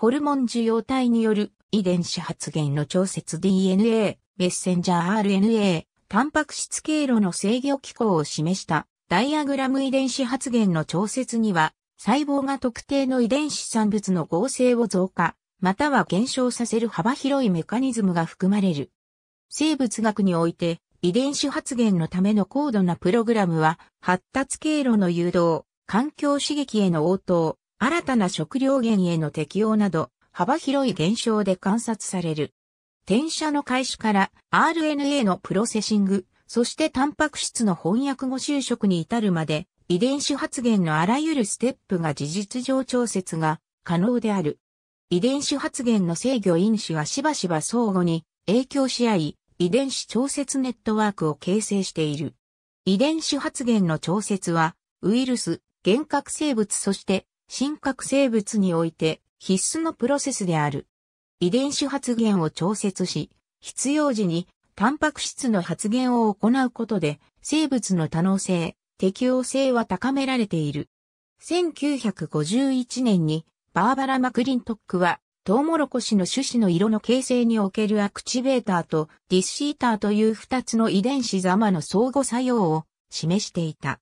ホルモン受容体による遺伝子発現の調節 DNA、メッセンジャー RNA、タンパク質経路の制御機構を示したダイアグラム遺伝子発現の調節には、細胞が特定の遺伝子産物の合成を増加、または減少させる幅広いメカニズムが含まれる。生物学において、遺伝子発現のための高度なプログラムは、発達経路の誘導、環境刺激への応答、新たな食料源への適用など、幅広い現象で観察される。転写の開始から RNA のプロセシング、そしてタンパク質の翻訳後就職に至るまで、遺伝子発現のあらゆるステップが事実上調節が可能である。遺伝子発現の制御因子はしばしば相互に影響し合い、遺伝子調節ネットワークを形成している。遺伝子発現の調節は、ウイルス、幻覚生物そして真核生物において必須のプロセスである。遺伝子発現を調節し、必要時にタンパク質の発現を行うことで生物の多能性、適応性は高められている。1951年にバーバラ・マクリントックはトウモロコシの種子の色の形成におけるアクチベーターとディスシーターという二つの遺伝子ざまの相互作用を示していた。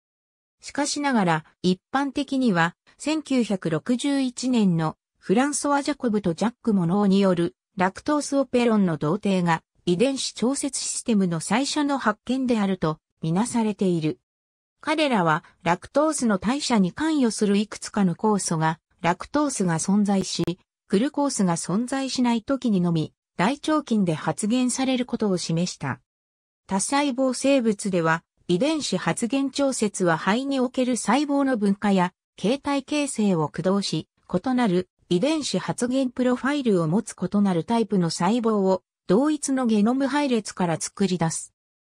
しかしながら一般的には1961年のフランソワ・ジャコブとジャック・モノーによるラクトースオペロンの同定が遺伝子調節システムの最初の発見であるとみなされている。彼らはラクトースの代謝に関与するいくつかの酵素がラクトースが存在し、グルコースが存在しない時にのみ大腸菌で発現されることを示した。多細胞生物では遺伝子発現調節は肺における細胞の分化や形態形成を駆動し、異なる遺伝子発現プロファイルを持つ異なるタイプの細胞を同一のゲノム配列から作り出す。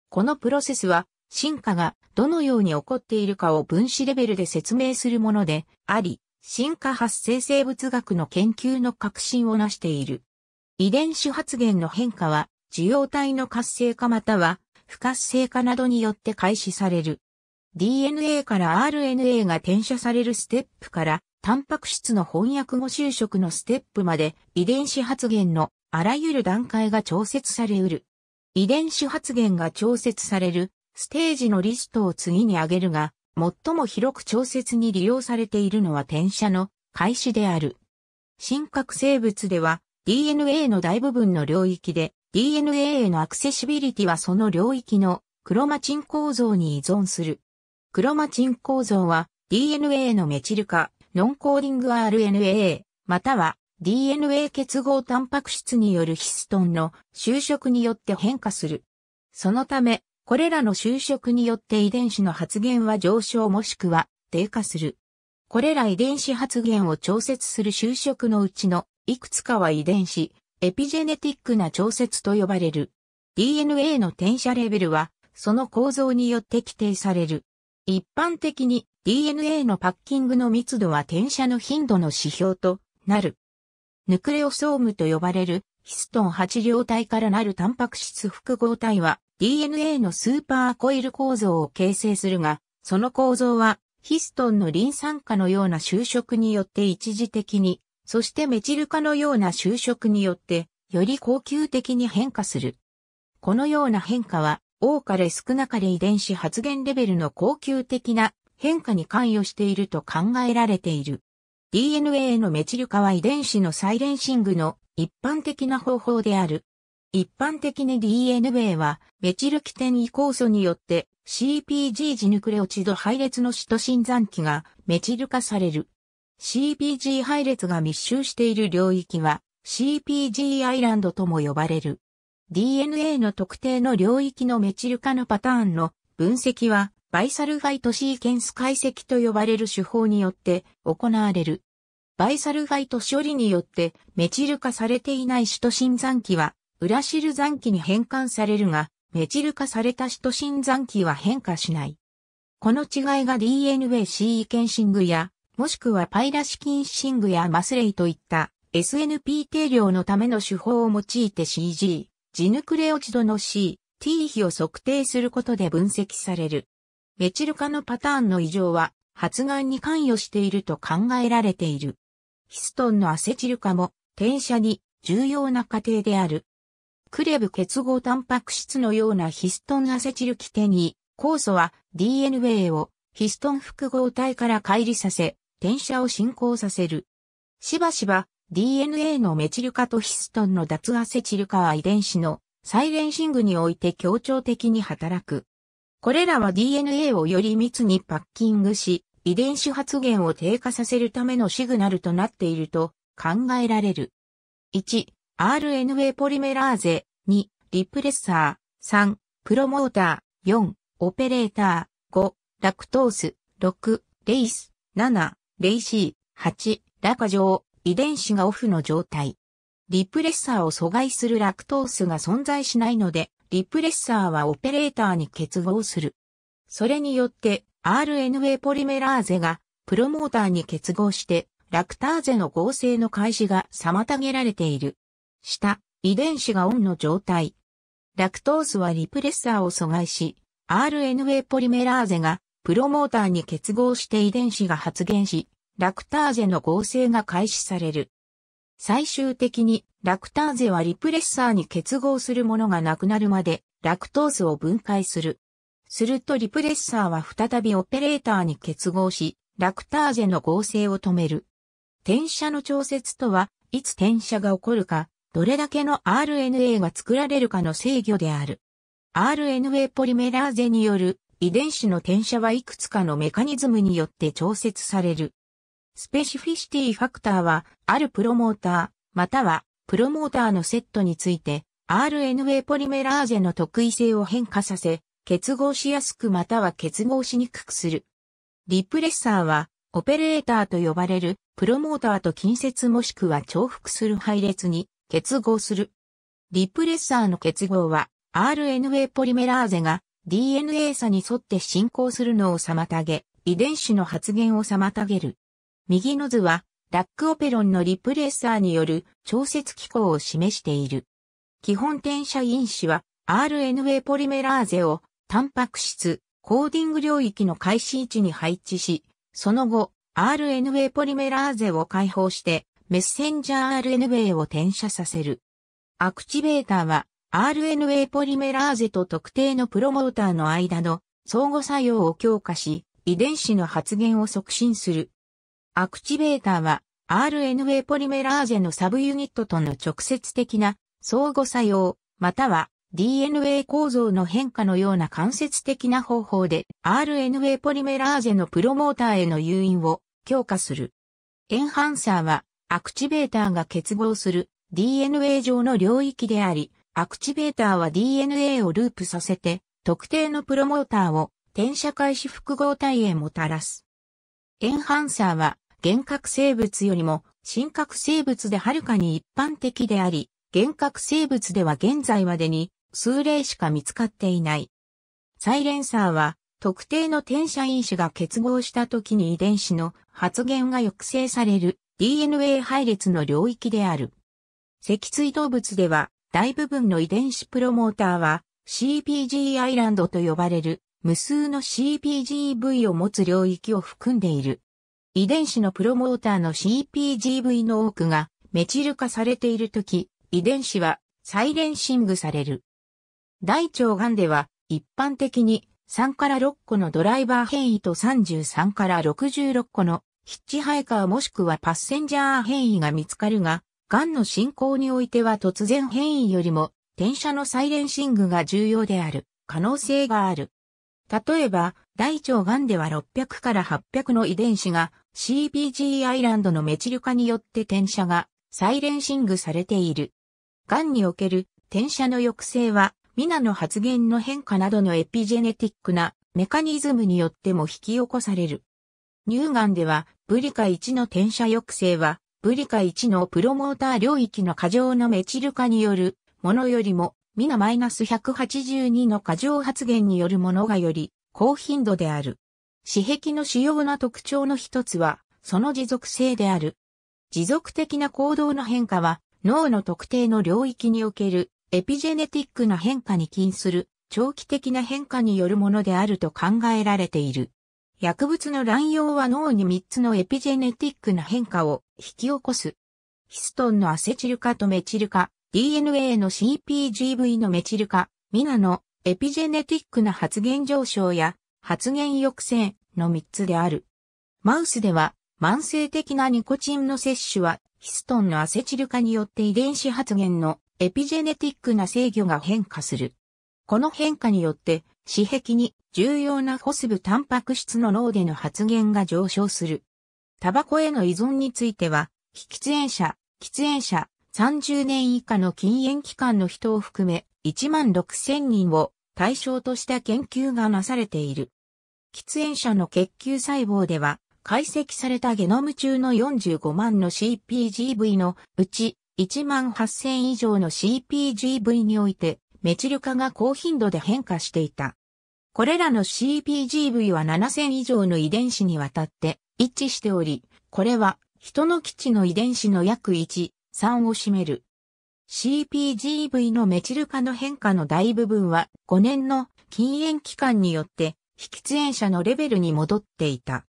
このプロセスは進化がどのように起こっているかを分子レベルで説明するものであり、進化発生生物学の研究の革新を成している。遺伝子発現の変化は受容体の活性化または不活性化などによって開始される。DNA から RNA が転写されるステップから、タンパク質の翻訳後就職のステップまで、遺伝子発現のあらゆる段階が調節されうる。遺伝子発現が調節される、ステージのリストを次に挙げるが、最も広く調節に利用されているのは転写の開始である。深核生物では DNA の大部分の領域で DNA へのアクセシビリティはその領域のクロマチン構造に依存する。クロマチン構造は DNA のメチル化、ノンコーディング RNA、または DNA 結合タンパク質によるヒストンの就職によって変化する。そのため、これらの就職によって遺伝子の発現は上昇もしくは低下する。これら遺伝子発現を調節する就職のうちのいくつかは遺伝子、エピジェネティックな調節と呼ばれる。DNA の転写レベルはその構造によって規定される。一般的に DNA のパッキングの密度は転写の頻度の指標となる。ヌクレオソームと呼ばれるヒストン8両体からなるタンパク質複合体は DNA のスーパーコイル構造を形成するが、その構造はヒストンのリン酸化のような収縮によって一時的に、そしてメチル化のような収縮によって、より恒久的に変化する。このような変化は多かれ少なかれ遺伝子発現レベルの恒久的な変化に関与していると考えられている。DNA のメチル化は遺伝子のサイレンシングの一般的な方法である。一般的に DNA はメチル基点移酵素によって CPG ジヌクレオチド配列のシトシン残機がメチル化される。CPG 配列が密集している領域は CPG アイランドとも呼ばれる。DNA の特定の領域のメチル化のパターンの分析は、バイサルファイトシーケンス解析と呼ばれる手法によって行われる。バイサルファイト処理によってメチル化されていないシトシン残機は、ラシル残機に変換されるが、メチル化されたシトシン残機は変化しない。この違いが DNA シーケンシングや、もしくはパイラシキンシングやマスレイといった SNP 定量のための手法を用いて CG、ジヌクレオチドの C、T 比を測定することで分析される。メチル化のパターンの異常は発がんに関与していると考えられている。ヒストンのアセチル化も転写に重要な過程である。クレブ結合タンパク質のようなヒストンアセチル規定に酵素は DNA をヒストン複合体から乖離させ、転写を進行させる。しばしば DNA のメチル化とヒストンの脱アセチル化は遺伝子のサイレンシングにおいて協調的に働く。これらは DNA をより密にパッキングし、遺伝子発現を低下させるためのシグナルとなっていると考えられる。1、RNA ポリメラーゼ、2、リプレッサー、3、プロモーター、4、オペレーター、5、ラクトース、6、レイス、7、レイシー、8、ラカジョウ。遺伝子がオフの状態。リプレッサーを阻害するラクトースが存在しないので、リプレッサーはオペレーターに結合する。それによって RNA ポリメラーゼがプロモーターに結合して、ラクターゼの合成の開始が妨げられている。下、遺伝子がオンの状態。ラクトースはリプレッサーを阻害し、RNA ポリメラーゼがプロモーターに結合して遺伝子が発現し、ラクターゼの合成が開始される。最終的に、ラクターゼはリプレッサーに結合するものがなくなるまで、ラクトースを分解する。するとリプレッサーは再びオペレーターに結合し、ラクターゼの合成を止める。転写の調節とは、いつ転写が起こるか、どれだけの RNA が作られるかの制御である。RNA ポリメラーゼによる遺伝子の転写はいくつかのメカニズムによって調節される。スペシフィシティファクターは、あるプロモーター、または、プロモーターのセットについて、RNA ポリメラーゼの特異性を変化させ、結合しやすくまたは結合しにくくする。リプレッサーは、オペレーターと呼ばれる、プロモーターと近接もしくは重複する配列に結合する。リプレッサーの結合は、RNA ポリメラーゼが DNA 差に沿って進行するのを妨げ、遺伝子の発現を妨げる。右の図は、ラックオペロンのリプレッサーによる調節機構を示している。基本転写因子は RNA ポリメラーゼをタンパク質コーディング領域の開始位置に配置し、その後 RNA ポリメラーゼを解放してメッセンジャー RNA を転写させる。アクチベーターは RNA ポリメラーゼと特定のプロモーターの間の相互作用を強化し、遺伝子の発現を促進するアクチベーターは RNA ポリメラーゼのサブユニットとの直接的な相互作用、または DNA 構造の変化のような間接的な方法で RNA ポリメラーゼのプロモーターへの誘引を強化する。エンハンサーはアクチベーターが結合する DNA 上の領域であり、アクチベーターは DNA をループさせて特定のプロモーターを転写開始複合体へもたらす。エンハンサーは原核生物よりも、真核生物ではるかに一般的であり、原核生物では現在までに数例しか見つかっていない。サイレンサーは、特定の転写因子が結合した時に遺伝子の発現が抑制される DNA 配列の領域である。脊椎動物では、大部分の遺伝子プロモーターは CPG アイランドと呼ばれる無数の CPGV を持つ領域を含んでいる。遺伝子のプロモーターの CPGV の多くがメチル化されているとき、遺伝子はサイレンシングされる。大腸癌では一般的に3から6個のドライバー変異と33から66個のヒッチハイカーもしくはパッセンジャー変異が見つかるが、癌の進行においては突然変異よりも転写のサイレンシングが重要である可能性がある。例えば、大腸癌では600から800の遺伝子が CBG アイランドのメチル化によって転写がサイレンシングされている。んにおける転写の抑制は、ミナの発現の変化などのエピジェネティックなメカニズムによっても引き起こされる。乳がんでは、ブリカ1の転写抑制は、ブリカ1のプロモーター領域の過剰のメチル化によるものよりも、ミナ -182 の過剰発現によるものがより高頻度である。私壁の主要な特徴の一つは、その持続性である。持続的な行動の変化は、脳の特定の領域におけるエピジェネティックな変化に近する長期的な変化によるものであると考えられている。薬物の乱用は脳に3つのエピジェネティックな変化を引き起こす。ヒストンのアセチル化とメチル化、DNA の CPGV のメチル化、ミナのエピジェネティックな発現上昇や発現抑制、の3つである。マウスでは、慢性的なニコチンの摂取は、ヒストンのアセチル化によって遺伝子発現のエピジェネティックな制御が変化する。この変化によって、死壁に重要なホスブタンパク質の脳での発現が上昇する。タバコへの依存については、非喫煙者、喫煙者、30年以下の禁煙期間の人を含め、1万6000人を対象とした研究がなされている。喫煙者の血球細胞では、解析されたゲノム中の45万の CPGV のうち1万8000以上の CPGV においてメチル化が高頻度で変化していた。これらの CPGV は7000以上の遺伝子にわたって一致しており、これは人の基地の遺伝子の約1、3を占める。CPGV のメチル化の変化の大部分は5年の禁煙期間によって喫煙者のレベルに戻っていた。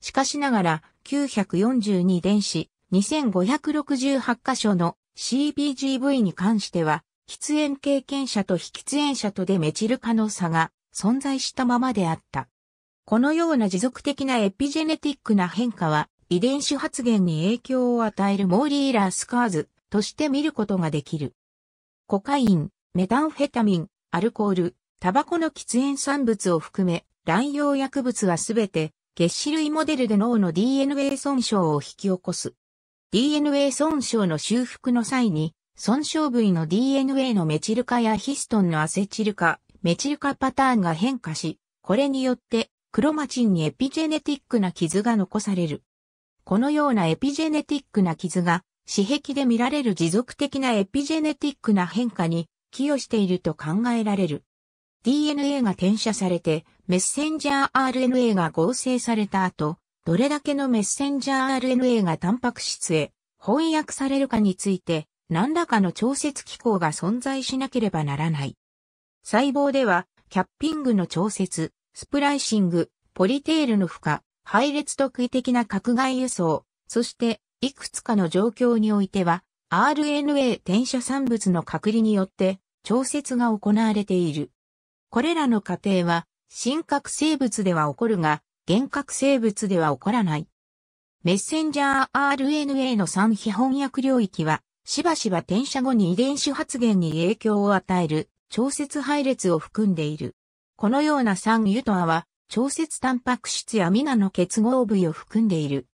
しかしながら、942電子、2568箇所の CBGV に関しては、喫煙経験者と非喫煙者とでメチル化の差が存在したままであった。このような持続的なエピジェネティックな変化は、遺伝子発現に影響を与えるモーリーラースカーズとして見ることができる。コカイン、メタンフェタミン、アルコール、タバコの喫煙産物を含め、乱用薬物はすべて、月脂類モデルで脳の DNA 損傷を引き起こす。DNA 損傷の修復の際に、損傷部位の DNA のメチル化やヒストンのアセチル化、メチル化パターンが変化し、これによってクロマチンにエピジェネティックな傷が残される。このようなエピジェネティックな傷が、死壁で見られる持続的なエピジェネティックな変化に寄与していると考えられる。DNA が転写されて、メッセンジャー RNA が合成された後、どれだけのメッセンジャー RNA がタンパク質へ翻訳されるかについて、何らかの調節機構が存在しなければならない。細胞では、キャッピングの調節、スプライシング、ポリテールの負荷、配列特異的な角外輸送、そして、いくつかの状況においては、RNA 転写産物の隔離によって調節が行われている。これらの過程は、真核生物では起こるが、原核生物では起こらない。メッセンジャー RNA の三非翻訳領域は、しばしば転写後に遺伝子発現に影響を与える、調節配列を含んでいる。このような三ユトアは、調節タンパク質やミナの結合部位を含んでいる。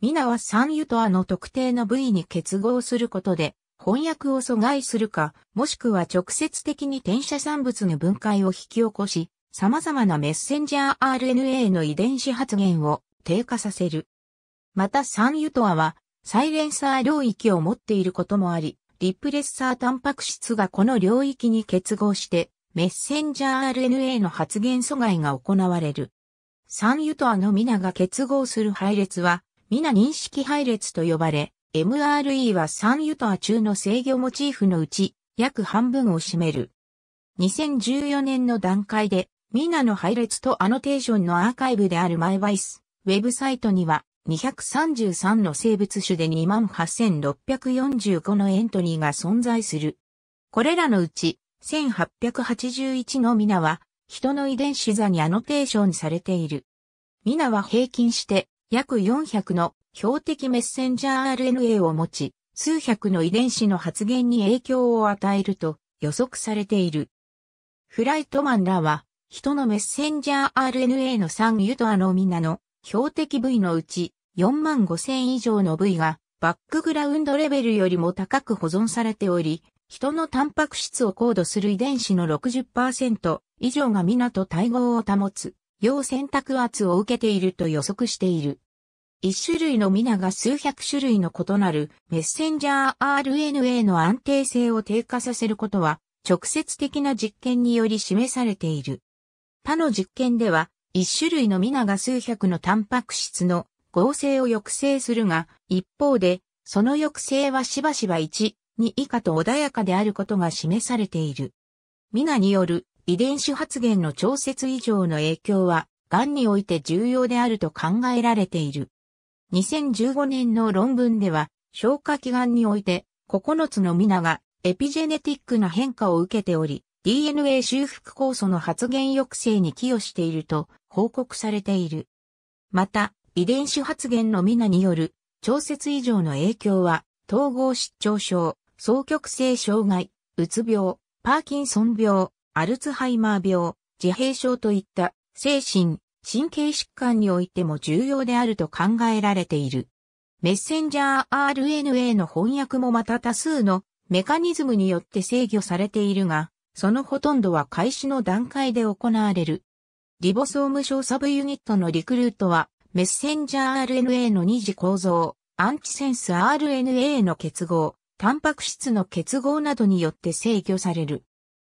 ミナは三ユトアの特定の部位に結合することで、翻訳を阻害するか、もしくは直接的に転写産物の分解を引き起こし、様々なメッセンジャー RNA の遺伝子発現を低下させる。また酸ユトアは、サイレンサー領域を持っていることもあり、リプレッサータンパク質がこの領域に結合して、メッセンジャー RNA の発現阻害が行われる。酸ユトアのミナが結合する配列は、ミナ認識配列と呼ばれ、MRE は3ユター中の制御モチーフのうち約半分を占める。2014年の段階で、ミナの配列とアノテーションのアーカイブであるマイバイス、ウェブサイトには、233の生物種で28,645のエントリーが存在する。これらのうち、1881のミナは、人の遺伝子座にアノテーションされている。ミナは平均して、約400の標的メッセンジャー RNA を持ち、数百の遺伝子の発現に影響を与えると予測されている。フライトマンらは、人のメッセンジャー RNA の3ユとアノミナの標的部位のうち4万5000以上の部位がバックグラウンドレベルよりも高く保存されており、人のタンパク質を高度する遺伝子の60%以上が皆と対合を保つ要選択圧を受けていると予測している。一種類のミナが数百種類の異なるメッセンジャー RNA の安定性を低下させることは直接的な実験により示されている。他の実験では一種類のミナが数百のタンパク質の合成を抑制するが、一方で、その抑制はしばしば1、2以下と穏やかであることが示されている。ミナによる遺伝子発現の調節異常の影響は、癌において重要であると考えられている。2015年の論文では、消化器癌において、9つの皆がエピジェネティックな変化を受けており、DNA 修復酵素の発現抑制に寄与していると報告されている。また、遺伝子発現の皆による調節異常の影響は、統合失調症、双極性障害、うつ病、パーキンソン病、アルツハイマー病、自閉症といった精神、神経疾患においても重要であると考えられている。メッセンジャー RNA の翻訳もまた多数のメカニズムによって制御されているが、そのほとんどは開始の段階で行われる。リボソーム小サブユニットのリクルートは、メッセンジャー RNA の二次構造、アンチセンス RNA の結合、タンパク質の結合などによって制御される。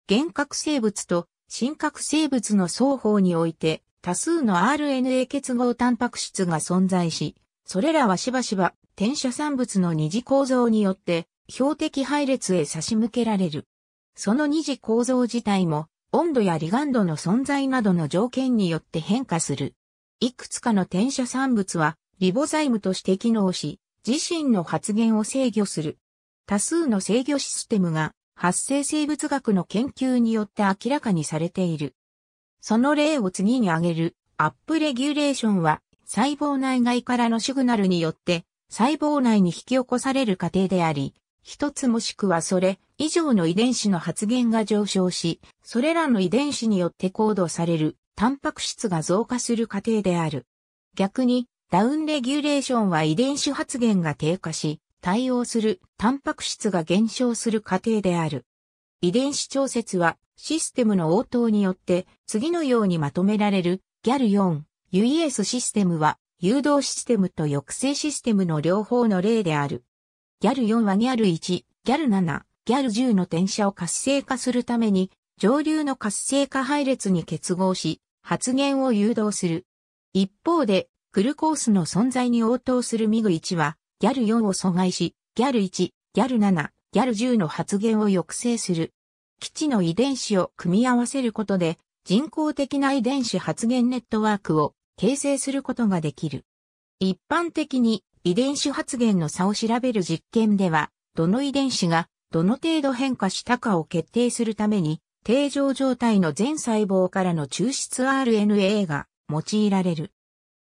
原核生物と真核生物の双方において多数の RNA 結合タンパク質が存在し、それらはしばしば転写産物の二次構造によって標的配列へ差し向けられる。その二次構造自体も温度やリガンドの存在などの条件によって変化する。いくつかの転写産物はリボザイムとして機能し、自身の発現を制御する。多数の制御システムが発生生物学の研究によって明らかにされている。その例を次に挙げる、アップレギュレーションは、細胞内外からのシグナルによって、細胞内に引き起こされる過程であり、一つもしくはそれ以上の遺伝子の発現が上昇し、それらの遺伝子によって行動されるタンパク質が増加する過程である。逆に、ダウンレギュレーションは遺伝子発現が低下し、対応するタンパク質が減少する過程である。遺伝子調節はシステムの応答によって次のようにまとめられるギャル4、u イエスシステムは誘導システムと抑制システムの両方の例である。ギャル4はギャル1、ギャル7、ギャル10の転写を活性化するために上流の活性化配列に結合し発現を誘導する。一方で、クルコースの存在に応答するミグ1はギャル4を阻害し、ギャル1、ギャル7、ギャル10の発現を抑制する。基地の遺伝子を組み合わせることで、人工的な遺伝子発現ネットワークを形成することができる。一般的に遺伝子発現の差を調べる実験では、どの遺伝子がどの程度変化したかを決定するために、定常状態の全細胞からの抽出 RNA が用いられる。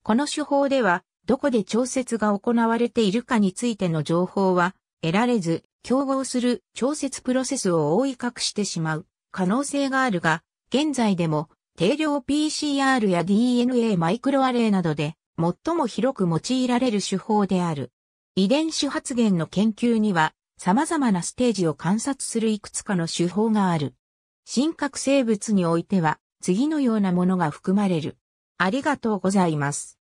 この手法では、どこで調節が行われているかについての情報は得られず、競合する調節プロセスを覆い隠してしまう可能性があるが、現在でも定量 PCR や DNA マイクロアレイなどで最も広く用いられる手法である。遺伝子発現の研究には様々なステージを観察するいくつかの手法がある。真核生物においては次のようなものが含まれる。ありがとうございます。